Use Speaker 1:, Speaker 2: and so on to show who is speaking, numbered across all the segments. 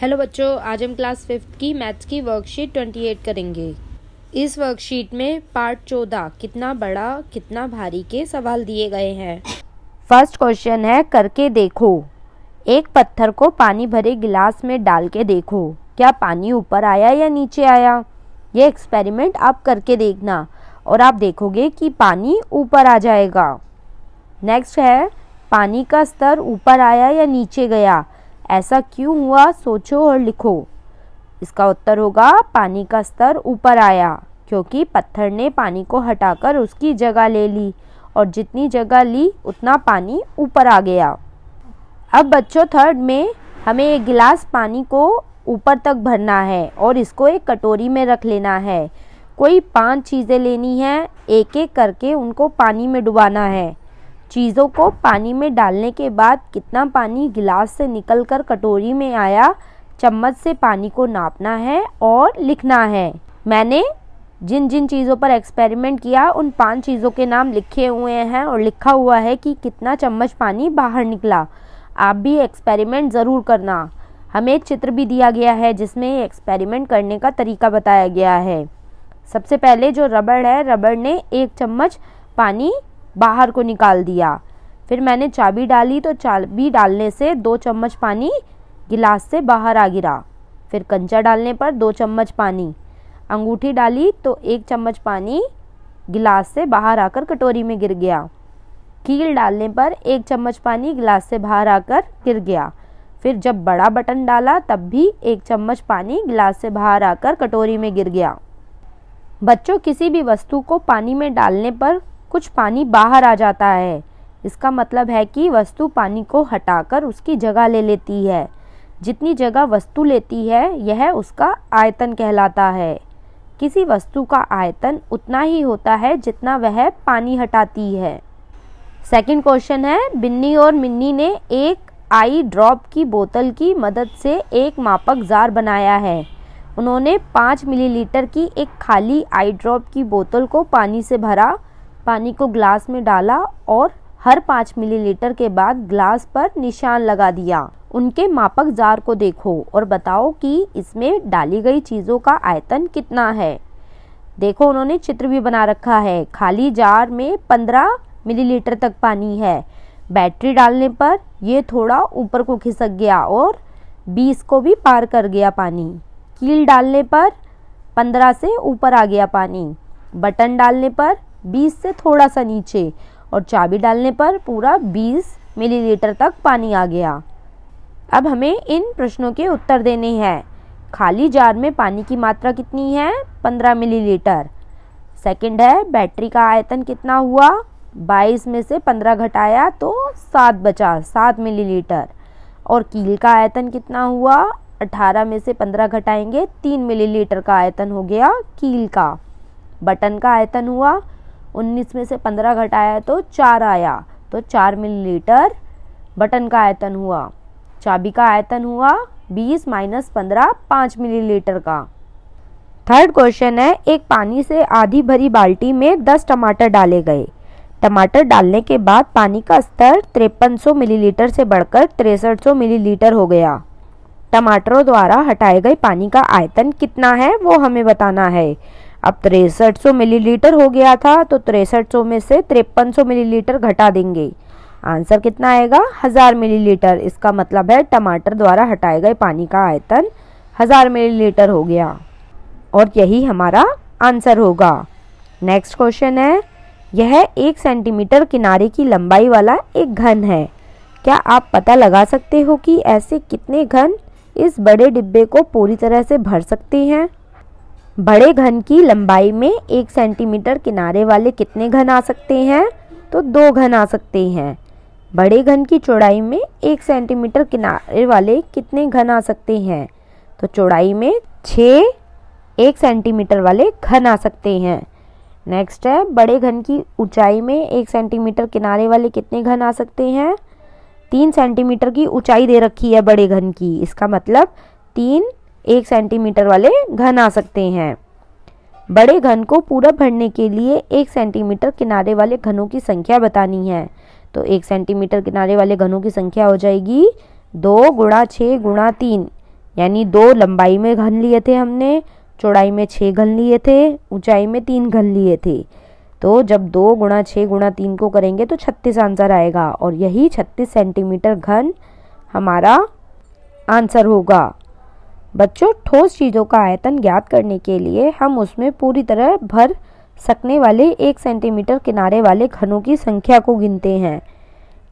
Speaker 1: hello बच्चों आज हम क्लास फिफ्थ की मैथ्स की वर्कशीट ट्वेंटी एट करेंगे इस वर्कशीट में पार्ट चौदह कितना बड़ा कितना भारी के सवाल दिए गए हैं फर्स्ट क्वेश्चन है करके देखो एक पत्थर को पानी भरे गिलास में डाल के देखो क्या पानी ऊपर आया या नीचे आया ये एक्सपेरिमेंट आप करके देखना और आप देखोगे कि पानी ऊपर आ जाएगा नेक्स्ट है पानी का स्तर ऊपर आया या नीचे गया ऐसा क्यों हुआ सोचो और लिखो इसका उत्तर होगा पानी का स्तर ऊपर आया क्योंकि पत्थर ने पानी को हटाकर उसकी जगह ले ली और जितनी जगह ली उतना पानी ऊपर आ गया अब बच्चों थर्ड में हमें एक गिलास पानी को ऊपर तक भरना है और इसको एक कटोरी में रख लेना है कोई पांच चीज़ें लेनी हैं एक एक करके उनको पानी में डुबाना है चीज़ों को पानी में डालने के बाद कितना पानी गिलास से निकल कर कटोरी में आया चम्मच से पानी को नापना है और लिखना है मैंने जिन जिन चीज़ों पर एक्सपेरिमेंट किया उन पांच चीज़ों के नाम लिखे हुए हैं और लिखा हुआ है कि कितना चम्मच पानी बाहर निकला आप भी एक्सपेरिमेंट ज़रूर करना हमें एक चित्र भी दिया गया है जिसमें एक्सपेरिमेंट करने का तरीका बताया गया है सबसे पहले जो रबड़ है रबड़ ने एक चम्मच पानी बाहर को निकाल दिया फिर मैंने चाबी डाली तो चाबी डालने से दो चम्मच पानी गिलास से बाहर आ गिरा फिर कंचा डालने पर दो चम्मच पानी अंगूठी डाली तो एक चम्मच पानी गिलास से बाहर आकर कटोरी में गिर गया कील डालने पर एक चम्मच पानी गिलास से बाहर आकर गिर गया फिर जब बड़ा बटन डाला तब भी एक चम्मच पानी गिलास से बाहर आकर कटोरी में गिर गया बच्चों किसी भी वस्तु को पानी में डालने पर कुछ पानी बाहर आ जाता है इसका मतलब है कि वस्तु पानी को हटाकर उसकी जगह ले लेती है जितनी जगह वस्तु लेती है यह उसका आयतन कहलाता है किसी वस्तु का आयतन उतना ही होता है जितना वह पानी हटाती है सेकंड क्वेश्चन है बिन्नी और मिन्नी ने एक आई ड्रॉप की बोतल की मदद से एक मापक जार बनाया है उन्होंने पाँच मिलीलीटर की एक खाली आई ड्रॉप की बोतल को पानी से भरा पानी को ग्लास में डाला और हर पाँच मिलीलीटर के बाद ग्लास पर निशान लगा दिया उनके मापक जार को देखो और बताओ कि इसमें डाली गई चीज़ों का आयतन कितना है देखो उन्होंने चित्र भी बना रखा है खाली जार में पंद्रह मिलीलीटर तक पानी है बैटरी डालने पर यह थोड़ा ऊपर को खिसक गया और बीस को भी पार कर गया पानी कील डालने पर पंद्रह से ऊपर आ गया पानी बटन डालने पर बीस से थोड़ा सा नीचे और चाबी डालने पर पूरा बीस मिलीलीटर तक पानी आ गया अब हमें इन प्रश्नों के उत्तर देने हैं खाली जार में पानी की मात्रा कितनी है पंद्रह मिलीलीटर सेकंड है बैटरी का आयतन कितना हुआ बाईस में से पंद्रह घटाया तो सात बचा सात मिलीलीटर और कील का आयतन कितना हुआ अठारह में से पंद्रह घटाएंगे तीन मिलीलीटर का आयतन हो गया कील का बटन का आयतन हुआ उन्नीस में से पंद्रह घटाया तो चार आया तो चार मिलीलीटर बटन का आयतन हुआ चाबी का आयतन हुआ बीस माइनस पंद्रह पाँच मिलीलीटर का थर्ड क्वेश्चन है एक पानी से आधी भरी बाल्टी में दस टमाटर डाले गए टमाटर डालने के बाद पानी का स्तर तिरपन मिलीलीटर से बढ़कर तिरसठ मिलीलीटर हो गया टमाटरों द्वारा हटाए गए पानी का आयतन कितना है वो हमें बताना है अब तिरसठ सौ मिलीलीटर हो गया था तो तिरसठ सौ में से तिरपन सौ मिलीलीटर घटा देंगे आंसर कितना आएगा हज़ार मिलीलीटर इसका मतलब है टमाटर द्वारा हटाए गए पानी का आयतन हज़ार मिलीलीटर हो गया और यही हमारा आंसर होगा नेक्स्ट क्वेश्चन है यह एक सेंटीमीटर किनारे की लंबाई वाला एक घन है क्या आप पता लगा सकते हो कि ऐसे कितने घन इस बड़े डिब्बे को पूरी तरह से भर सकते हैं बड़े घन की लंबाई में एक सेंटीमीटर किनारे वाले कितने घन आ सकते हैं तो दो घन आ सकते हैं बड़े घन की चौड़ाई में एक सेंटीमीटर किनारे वाले कितने घन आ सकते हैं तो चौड़ाई में छः एक सेंटीमीटर वाले घन आ सकते हैं नेक्स्ट है बड़े घन की ऊंचाई में एक सेंटीमीटर किनारे वाले कितने घन आ सकते हैं तीन सेंटीमीटर की ऊंचाई दे रखी है बड़े घन की इसका मतलब तीन एक सेंटीमीटर वाले घन आ सकते हैं बड़े घन को पूरा भरने के लिए एक सेंटीमीटर किनारे वाले घनों की संख्या बतानी है तो एक सेंटीमीटर किनारे वाले घनों की संख्या हो जाएगी दो गुणा छः गुणा तीन यानी दो लंबाई में घन लिए थे हमने चौड़ाई में छः घन लिए थे ऊंचाई में तीन घन लिए थे तो जब दो गुणा छः गुणा तीन को करेंगे तो छत्तीस आंसर आएगा और यही छत्तीस सेंटीमीटर घन हमारा आंसर होगा बच्चों ठोस चीज़ों का आयतन ज्ञात करने के लिए हम उसमें पूरी तरह भर सकने वाले एक सेंटीमीटर किनारे वाले घनों की संख्या को गिनते हैं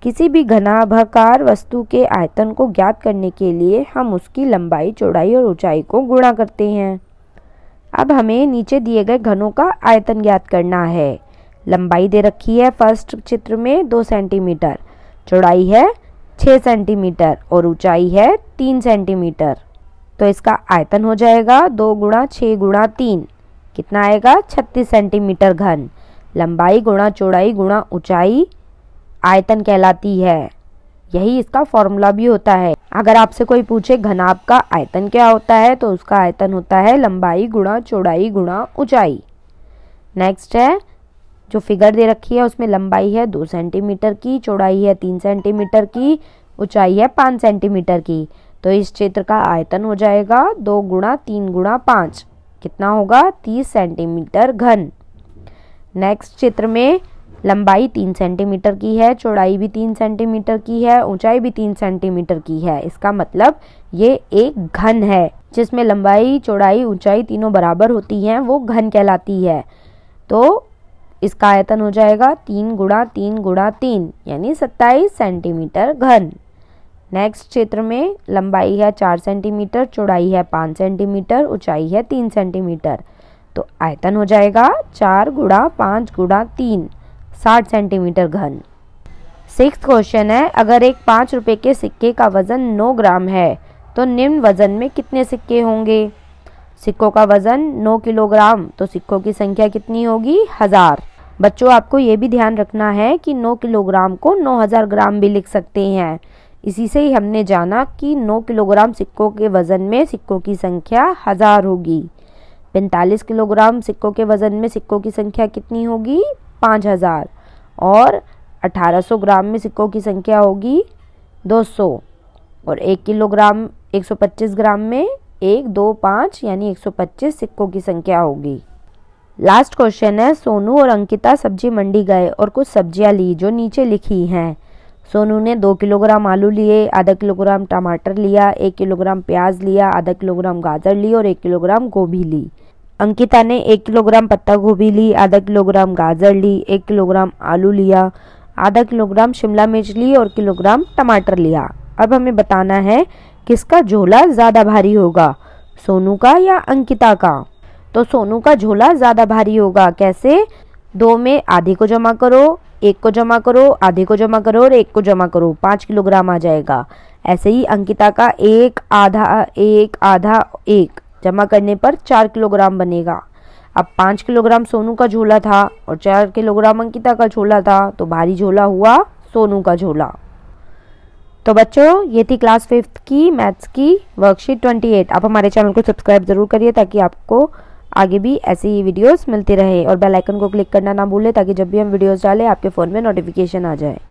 Speaker 1: किसी भी घनाभकार वस्तु के आयतन को ज्ञात करने के लिए हम उसकी लंबाई चौड़ाई और ऊंचाई को गुणा करते हैं अब हमें नीचे दिए गए घनों का आयतन ज्ञात करना है लंबाई दे रखी है फर्स्ट चित्र में दो सेंटीमीटर चौड़ाई है छः सेंटीमीटर और ऊंचाई है तीन सेंटीमीटर तो इसका आयतन हो जाएगा दो गुणा छः गुणा तीन कितना आएगा छत्तीस सेंटीमीटर घन लंबाई गुणा चौड़ाई गुणा ऊंचाई आयतन कहलाती है यही इसका फॉर्मूला भी होता है अगर आपसे कोई पूछे घनाभ का आयतन क्या होता है तो उसका आयतन होता है लंबाई गुणा चौड़ाई गुणा ऊंचाई नेक्स्ट है जो फिगर दे रखी है उसमें लंबाई है दो सेंटीमीटर की चौड़ाई है तीन सेंटीमीटर की ऊंचाई है पाँच सेंटीमीटर की तो इस क्षेत्र का आयतन हो जाएगा दो गुणा तीन गुणा पाँच कितना होगा तीस सेंटीमीटर घन नेक्स्ट क्षेत्र में लंबाई तीन सेंटीमीटर की है चौड़ाई भी तीन सेंटीमीटर की है ऊंचाई भी तीन सेंटीमीटर की है इसका मतलब ये एक घन है जिसमें लंबाई चौड़ाई ऊंचाई तीनों बराबर होती हैं वो घन कहलाती है तो इसका आयतन हो जाएगा तीन गुणा तीन गुणा तीन यानी सत्ताईस सेंटीमीटर घन नेक्स्ट क्षेत्र में लंबाई है चार सेंटीमीटर चौड़ाई है पाँच सेंटीमीटर ऊंचाई है तीन सेंटीमीटर तो आयतन हो जाएगा चार गुड़ा पाँच गुड़ा तीन साठ सेंटीमीटर घन सिक्स क्वेश्चन है अगर एक पाँच रुपये के सिक्के का वज़न नौ ग्राम है तो निम्न वज़न में कितने सिक्के होंगे सिक्कों का वज़न नौ किलोग्राम तो सिक्कों की संख्या कितनी होगी हज़ार बच्चों आपको ये भी ध्यान रखना है कि नौ किलोग्राम को नौ हज़ार ग्राम भी लिख सकते हैं इसी से ही हमने जाना कि 9 किलोग्राम सिक्कों के वज़न में सिक्कों की संख्या हज़ार होगी 45 किलोग्राम सिक्कों के वज़न में सिक्कों की संख्या कितनी होगी 5000 और 1800 ग्राम में सिक्कों की संख्या होगी 200 और 1 किलोग्राम 125 ग्राम में एक दो पाँच यानी 125 सिक्कों की संख्या होगी लास्ट क्वेश्चन है सोनू और अंकिता सब्जी मंडी गए और कुछ सब्जियां ली जो नीचे लिखी हैं सोनू ने दो किलोग्राम आलू लिए आधा किलोग्राम टमाटर लिया एक किलोग्राम प्याज लिया आधा किलोग्राम गाजर ली और एक किलोग्राम गोभी ली अंकिता ने एक किलोग्राम पत्ता गोभी ली आधा किलोग्राम गाजर ली एक किलोग्राम आलू लिया आधा किलोग्राम शिमला मिर्च ली और किलोग्राम टमाटर लिया अब हमें बताना है किसका झोला ज़्यादा भारी होगा सोनू का या अंकिता का तो सोनू का झोला ज़्यादा भारी होगा कैसे दो में आधे को जमा करो एक को जमा करो आधे को जमा करो और एक को जमा करो पाँच किलोग्राम आ जाएगा ऐसे ही अंकिता का एक आधा एक आधा एक जमा करने पर चार किलोग्राम बनेगा अब पाँच किलोग्राम सोनू का झोला था और चार किलोग्राम अंकिता का झोला था तो भारी झोला हुआ सोनू का झोला तो बच्चों ये थी क्लास फिफ्थ की मैथ्स की वर्कशीट ट्वेंटी एट आप हमारे चैनल को सब्सक्राइब ज़रूर करिए ताकि आपको आगे भी ऐसे ही वीडियोस मिलते रहे और बेल आइकन को क्लिक करना ना भूलें ताकि जब भी हम वीडियोस डालें आपके फ़ोन में नोटिफिकेशन आ जाए